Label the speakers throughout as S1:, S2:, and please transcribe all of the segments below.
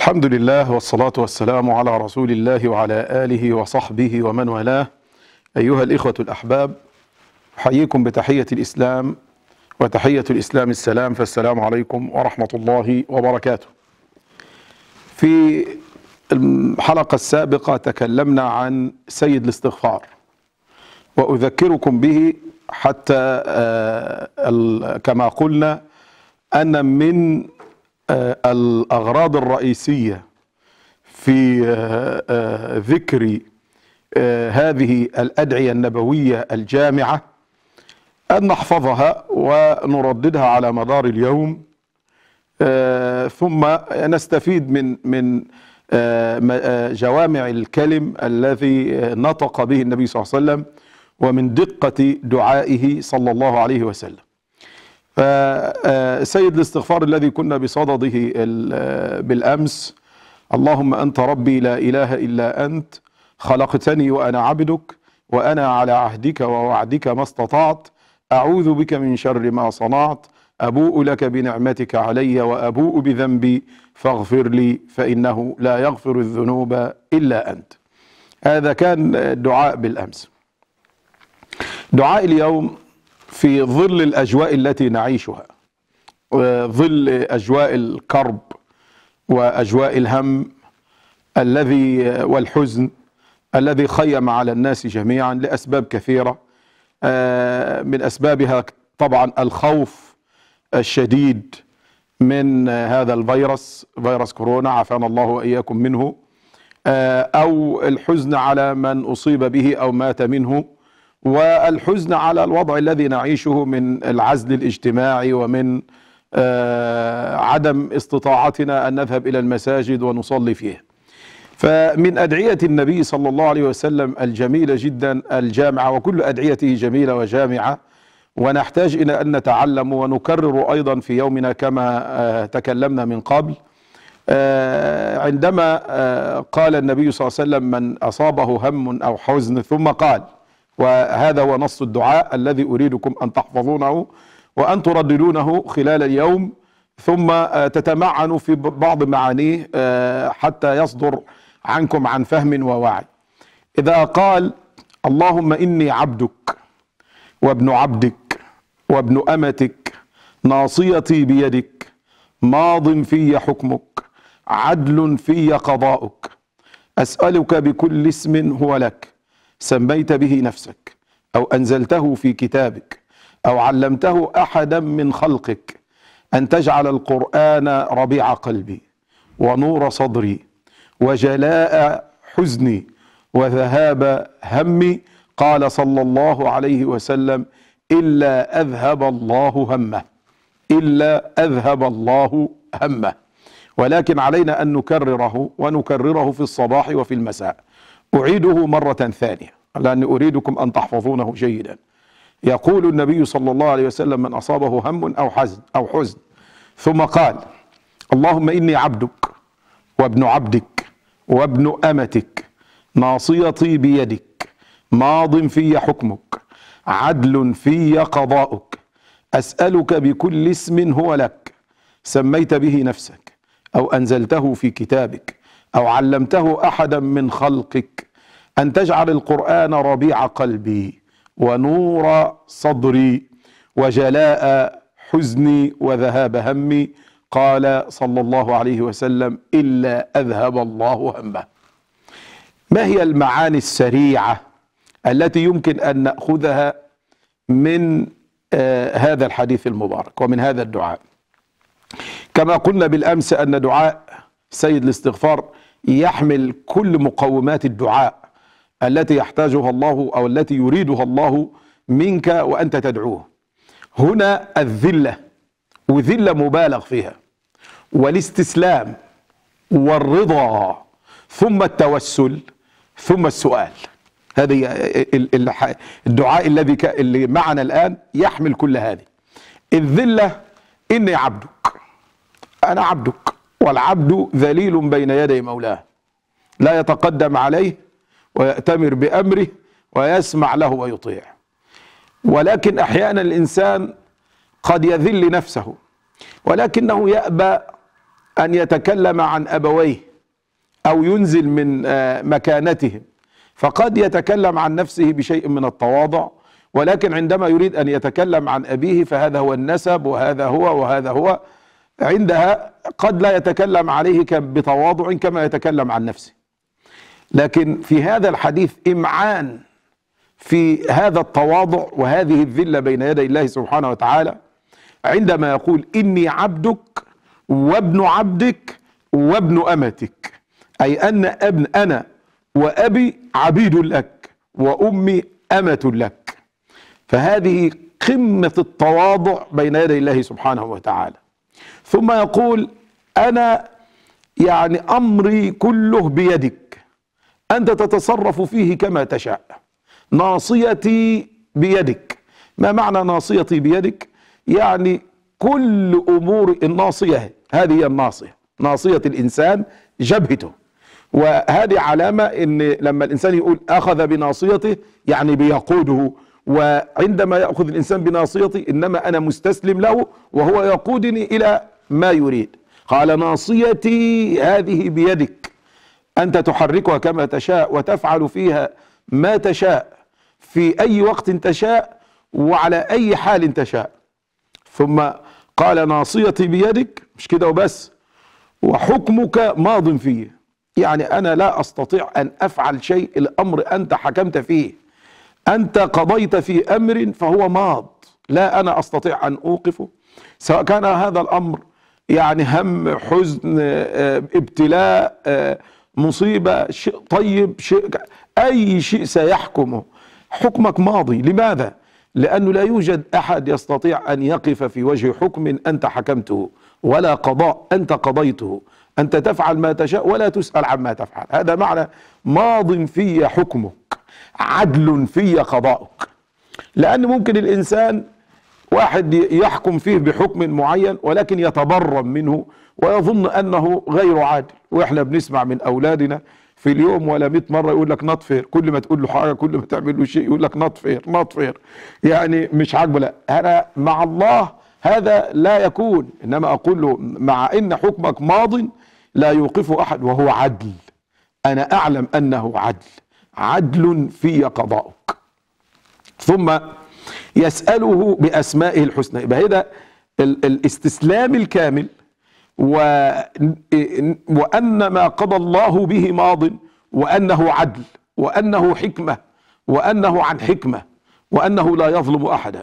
S1: الحمد لله والصلاة والسلام على رسول الله وعلى آله وصحبه ومن والاه أيها الإخوة الأحباب أحييكم بتحية الإسلام وتحية الإسلام السلام فالسلام عليكم ورحمة الله وبركاته في الحلقة السابقة تكلمنا عن سيد الاستغفار وأذكركم به حتى آه، كما قلنا أن من آه، الأغراض الرئيسية في آه، آه، ذكر هذه الأدعية النبوية الجامعة أن نحفظها ونرددها على مدار اليوم ثم نستفيد من من جوامع الكلم الذي نطق به النبي صلى الله عليه وسلم ومن دقة دعائه صلى الله عليه وسلم فسيد الاستغفار الذي كنا بصدده بالأمس اللهم أنت ربي لا إله إلا أنت خلقتني وأنا عبدك وأنا على عهدك ووعدك ما استطعت أعوذ بك من شر ما صنعت أبوء لك بنعمتك علي وأبوء بذنبي فاغفر لي فإنه لا يغفر الذنوب إلا أنت هذا كان الدعاء بالأمس دعاء اليوم في ظل الأجواء التي نعيشها آه، ظل أجواء الكرب وأجواء الهم الذي آه، والحزن الذي خيم على الناس جميعا لأسباب كثيرة آه، من أسبابها طبعا الخوف الشديد من هذا الفيروس فيروس كورونا عافانا الله وإياكم منه أو الحزن على من أصيب به أو مات منه والحزن على الوضع الذي نعيشه من العزل الاجتماعي ومن آه، عدم استطاعتنا أن نذهب إلى المساجد ونصلي فيها فمن أدعية النبي صلى الله عليه وسلم الجميلة جدا الجامعة وكل أدعيته جميلة وجامعة ونحتاج إلى أن نتعلم ونكرر أيضا في يومنا كما آه، تكلمنا من قبل آه، عندما قال النبي صلى الله عليه وسلم من أصابه هم أو حزن ثم قال وهذا هو نص الدعاء الذي أريدكم أن تحفظونه وأن ترددونه خلال اليوم ثم آه، تتمعنوا في بعض معانيه آه، حتى يصدر عنكم عن فهم ووعي إذا قال اللهم إني عبدك وابن عبدك وابن أمتك ناصيتي بيدك ماض في حكمك عدل في قضاؤك أسألك بكل اسم هو لك سميت به نفسك أو أنزلته في كتابك أو علمته أحدا من خلقك أن تجعل القرآن ربيع قلبي ونور صدري وجلاء حزني وذهاب همي قال صلى الله عليه وسلم إلا أذهب الله همه إلا أذهب الله همه ولكن علينا أن نكرره ونكرره في الصباح وفي المساء أعيده مرة ثانية لأني أريدكم أن تحفظونه جيدا يقول النبي صلى الله عليه وسلم من أصابه هم أو حزن, أو حزن ثم قال اللهم إني عبدك وابن عبدك وابن أمتك ناصيتي بيدك ماض في حكمك عدل في قضاؤك أسألك بكل اسم هو لك سميت به نفسك أو أنزلته في كتابك أو علمته أحدا من خلقك أن تجعل القرآن ربيع قلبي ونور صدري وجلاء حزني وذهاب همي قال صلى الله عليه وسلم إلا أذهب الله همه ما هي المعاني السريعة التي يمكن أن نأخذها من آه هذا الحديث المبارك ومن هذا الدعاء كما قلنا بالأمس أن دعاء سيد الاستغفار يحمل كل مقومات الدعاء التي يحتاجها الله أو التي يريدها الله منك وأنت تدعوه هنا الذلة وذلة مبالغ فيها والاستسلام والرضا ثم التوسل ثم السؤال هذه الدعاء الذي اللي معنا الآن يحمل كل هذه الذلة إني عبدك أنا عبدك والعبد ذليل بين يدي مولاه لا يتقدم عليه ويأتمر بأمره ويسمع له ويطيع ولكن أحيانا الإنسان قد يذل نفسه ولكنه يأبى أن يتكلم عن أبويه أو ينزل من آه، مكانتهم فقد يتكلم عن نفسه بشيء من التواضع ولكن عندما يريد أن يتكلم عن أبيه فهذا هو النسب وهذا هو وهذا هو عندها قد لا يتكلم عليه بتواضع كما يتكلم عن نفسه لكن في هذا الحديث إمعان في هذا التواضع وهذه الذلة بين يدي الله سبحانه وتعالى عندما يقول إني عبدك وابن عبدك وابن أمتك أي أن ابن أنا وأبي عبيد لك وأمي أمة لك فهذه قمة التواضع بين يدي الله سبحانه وتعالى ثم يقول أنا يعني أمري كله بيدك أنت تتصرف فيه كما تشاء ناصيتي بيدك ما معنى ناصيتي بيدك يعني كل أمور الناصية هذه هي الناصية ناصية الإنسان جبهته وهذه علامة إن لما الإنسان يقول أخذ بناصيته يعني بيقوده وعندما يأخذ الإنسان بناصيتي إنما أنا مستسلم له وهو يقودني إلى ما يريد قال ناصيتي هذه بيدك أنت تحركها كما تشاء وتفعل فيها ما تشاء في أي وقت تشاء وعلى أي حال تشاء ثم قال ناصيتي بيدك مش كده وبس وحكمك ماض فيه يعني أنا لا أستطيع أن أفعل شيء الأمر أنت حكمت فيه أنت قضيت في أمر فهو ماض لا أنا أستطيع أن أوقفه سواء كان هذا الأمر يعني هم حزن آه، ابتلاء آه، مصيبة شيء طيب شيء أي شيء سيحكمه حكمك ماضي لماذا؟ لأنه لا يوجد أحد يستطيع أن يقف في وجه حكم أنت حكمته ولا قضاء أنت قضيته أنت تفعل ما تشاء ولا تسأل عما تفعل هذا معنى ماض في حكمك عدل في قضاءك لأن ممكن الإنسان واحد يحكم فيه بحكم معين ولكن يتبرم منه ويظن أنه غير عادل وإحنا بنسمع من أولادنا في اليوم ولا 100 مرة يقول لك نطفير كل ما تقول له حاجة كل ما تعمل له شيء يقول لك نطفير نطفير يعني مش عاجبه لا أنا مع الله هذا لا يكون إنما أقول له مع إن حكمك ماض لا يوقفه أحد وهو عدل أنا أعلم أنه عدل عدل في قضاؤك ثم يسأله بأسمائه الحسنى يبقى هذا الاستسلام الكامل وأن ما قضى الله به ماض وأنه عدل وأنه حكمة وأنه عن حكمة وأنه لا يظلم أحدا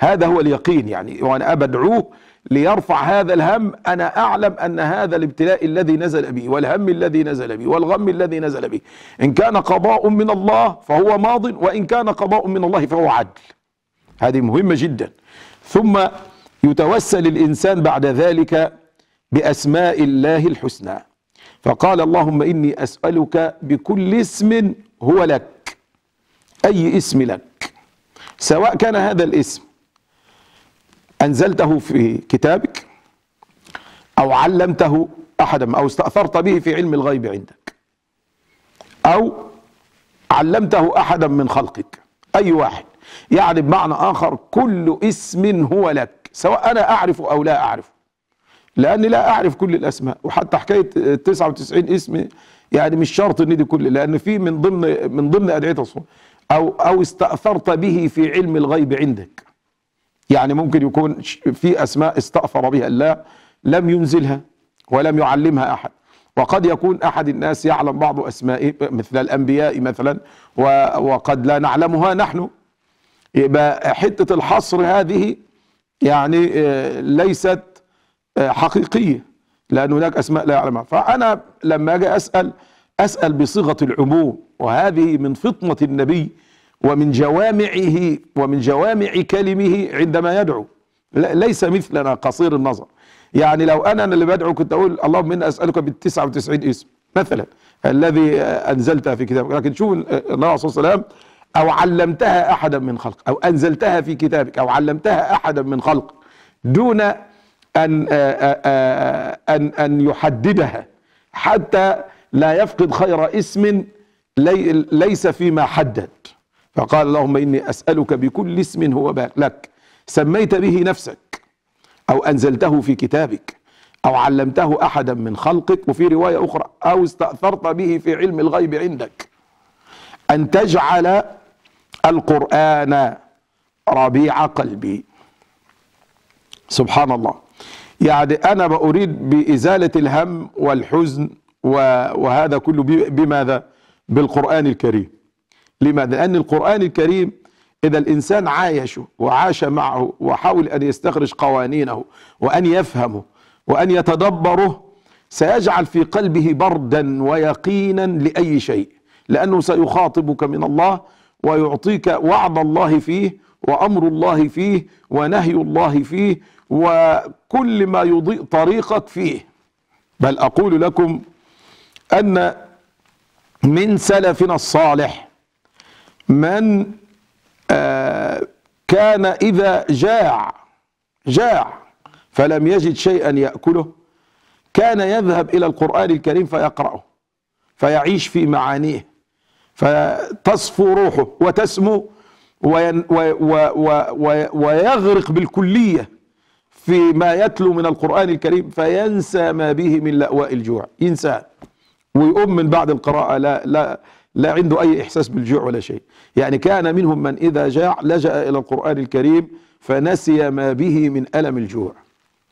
S1: هذا هو اليقين يعني وأنا بدعوه ليرفع هذا الهم أنا أعلم أن هذا الابتلاء الذي نزل بي والهم الذي نزل بي والغم الذي نزل بي إن كان قضاء من الله فهو ماض وإن كان قضاء من الله فهو عدل هذه مهمة جدا ثم يتوسل الإنسان بعد ذلك بأسماء الله الحسنى فقال اللهم إني أسألك بكل اسم هو لك أي اسم لك سواء كان هذا الاسم أنزلته في كتابك أو علمته أحدا أو استأثرت به في علم الغيب عندك أو علمته أحدا من خلقك أي واحد يعني بمعنى آخر كل اسم هو لك سواء أنا أعرف أو لا أعرف لأني لا أعرف كل الأسماء وحتى حكاية 99 اسم يعني مش شرط ان دي كل لان في من ضمن من ضمن ادعيه الصوم او او استاثرت به في علم الغيب عندك يعني ممكن يكون في أسماء استأثر بها الله لم ينزلها ولم يعلمها أحد وقد يكون أحد الناس يعلم بعض أسمائه مثل الأنبياء مثلا وقد لا نعلمها نحن يبقى حتة الحصر هذه يعني آه، ليست آه، حقيقية لأن هناك أسماء لا يعلمها فأنا لما أجي أسأل أسأل بصيغة العموم وهذه من فطنة النبي ومن جوامعه ومن جوامع كلمه عندما يدعو ليس مثلنا قصير النظر يعني لو أنا اللي بدعو كنت أقول اللهم اني أسألك بال 99 اسم مثلا الذي آه، أنزلتها في كتابك لكن شوف آه، النبي صلى الله عليه وسلم أو علمتها أحدا من خلق أو أنزلتها في كتابك أو علمتها أحدا من خلق دون أن آه، أن أن يحددها حتى لا يفقد خير اسم ليس فيما حدد فقال اللهم إني أسألك بكل اسم هو لك سميت به نفسك أو أنزلته في كتابك أو علمته أحدا من خلقك وفي رواية أخرى أو استأثرت به في علم الغيب عندك أن تجعل القرآن ربيع قلبي سبحان الله يعني أنا بأريد بإزالة الهم والحزن وهذا كله بماذا بالقرآن الكريم لماذا؟ لأن القرآن الكريم إذا الإنسان عايشه وعاش معه وحاول أن يستخرج قوانينه وأن يفهمه وأن يتدبره سيجعل في قلبه بردا ويقينا لأي شيء لأنه سيخاطبك من الله ويعطيك وعد الله فيه وأمر الله فيه ونهي الله فيه وكل ما يضيء طريقك فيه بل أقول لكم أن من سلفنا الصالح من آه، كان إذا جاع جاع فلم يجد شيئا يأكله كان يذهب إلى القرآن الكريم فيقرأه فيعيش في معانيه فتصفو روحه وتسمو ويغرق بالكلية فيما يتلو من القرآن الكريم فينسى ما به من لأواء الجوع ينسى ويقوم من بعد القراءة لا لا لا عنده أي إحساس بالجوع ولا شيء يعني كان منهم من إذا جاع لجأ إلى القرآن الكريم فنسي ما به من ألم الجوع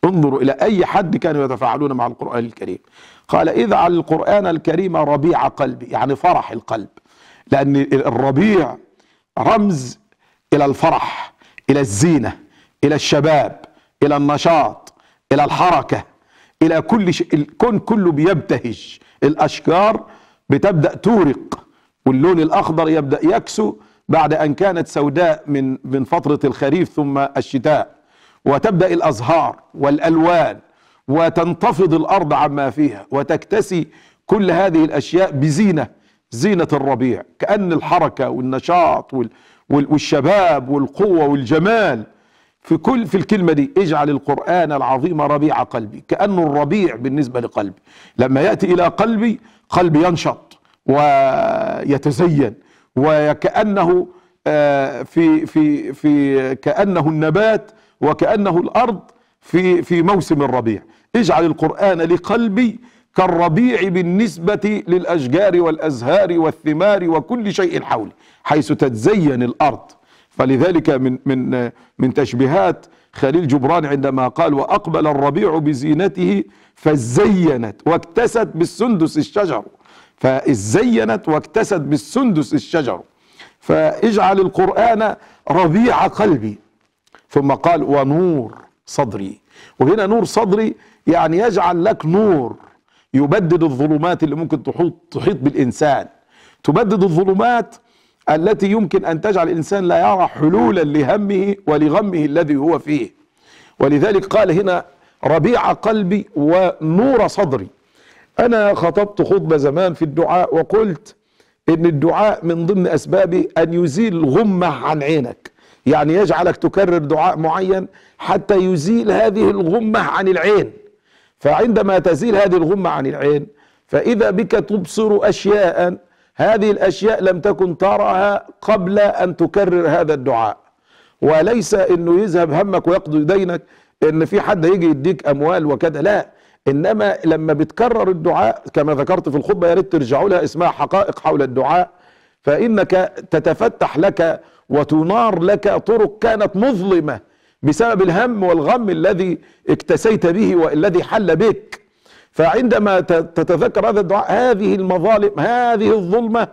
S1: انظروا إلى أي حد كانوا يتفاعلون مع القرآن الكريم قال على القرآن الكريم ربيع قلبي يعني فرح القلب لأن الربيع رمز إلى الفرح إلى الزينة إلى الشباب إلى النشاط إلى الحركة إلى كل شيء الكون كله بيبتهج الأشجار بتبدأ تورق واللون الأخضر يبدأ يكسو بعد أن كانت سوداء من من فترة الخريف ثم الشتاء وتبدأ الأزهار والألوان وتنتفض الأرض عما فيها وتكتسي كل هذه الأشياء بزينة زينة الربيع كأن الحركة والنشاط والشباب والقوة والجمال في كل في الكلمة دي اجعل القرآن العظيم ربيع قلبي كأنه الربيع بالنسبة لقلبي لما يأتي إلى قلبي قلبي ينشط ويتزين وكأنه آه، في في في كأنه النبات وكأنه الأرض في في موسم الربيع اجعل القرآن لقلبي كالربيع بالنسبة للأشجار والأزهار والثمار وكل شيء حولي حيث تتزين الأرض فلذلك من من من تشبيهات خليل جبران عندما قال وأقبل الربيع بزينته فزينت واكتست بالسندس الشجر فازينت واكتست بالسندس الشجر فاجعل القرآن ربيع قلبي ثم قال ونور صدري وهنا نور صدري يعني يجعل لك نور يبدد الظلمات اللي ممكن تحوط تحيط بالإنسان تبدد الظلمات التي يمكن أن تجعل الإنسان لا يرى حلولا لهمه ولغمه الذي هو فيه ولذلك قال هنا ربيع قلبي ونور صدري أنا خطبت خطبة زمان في الدعاء وقلت إن الدعاء من ضمن أسبابه أن يزيل غمة عن عينك يعني يجعلك تكرر دعاء معين حتى يزيل هذه الغمة عن العين فعندما تزيل هذه الغمة عن العين فإذا بك تبصر أشياء هذه الأشياء لم تكن ترها قبل أن تكرر هذا الدعاء وليس أنه يذهب همك ويقضي دينك أن في حد هيجي يديك أموال وكذا لا انما لما بتكرر الدعاء كما ذكرت في الخطبه يا ريت ترجعوا لها اسمها حقائق حول الدعاء فانك تتفتح لك وتنار لك طرق كانت مظلمه بسبب الهم والغم الذي اكتسيت به والذي حل بك فعندما تتذكر هذا الدعاء هذه المظالم هذه الظلمه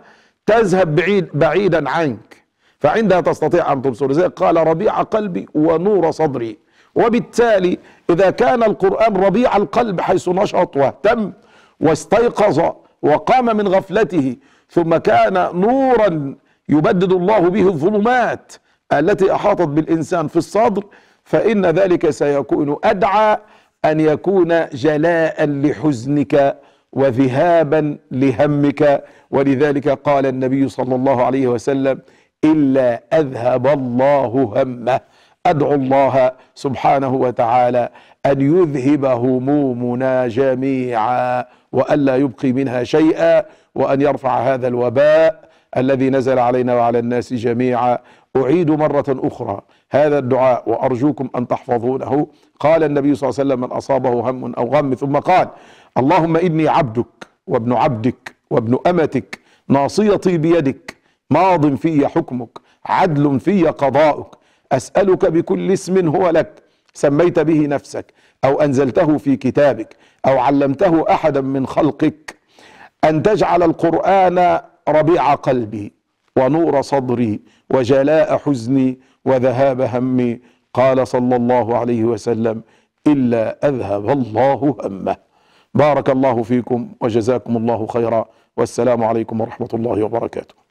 S1: تذهب بعيد بعيدا عنك فعندها تستطيع ان تبصر زي قال ربيع قلبي ونور صدري وبالتالي إذا كان القرآن ربيع القلب حيث نشط واهتم واستيقظ وقام من غفلته ثم كان نورا يبدد الله به الظلمات التي أحاطت بالإنسان في الصدر فإن ذلك سيكون أدعى أن يكون جلاء لحزنك وذهابا لهمك ولذلك قال النبي صلى الله عليه وسلم إلا أذهب الله همه أدعو الله سبحانه وتعالى أن يذهب همومنا جميعا وألا يبقي منها شيئا وأن يرفع هذا الوباء الذي نزل علينا وعلى الناس جميعا أعيد مرة أخرى هذا الدعاء وأرجوكم أن تحفظونه قال النبي صلى الله عليه وسلم من أصابه هم أو غم ثم قال اللهم إني عبدك وابن عبدك وابن أمتك ناصيتي بيدك ماض في حكمك عدل في قضاؤك أسألك بكل اسم هو لك سميت به نفسك أو أنزلته في كتابك أو علمته أحدا من خلقك أن تجعل القرآن ربيع قلبي ونور صدري وجلاء حزني وذهاب همي قال صلى الله عليه وسلم إلا أذهب الله همه بارك الله فيكم وجزاكم الله خيرا والسلام عليكم ورحمة الله وبركاته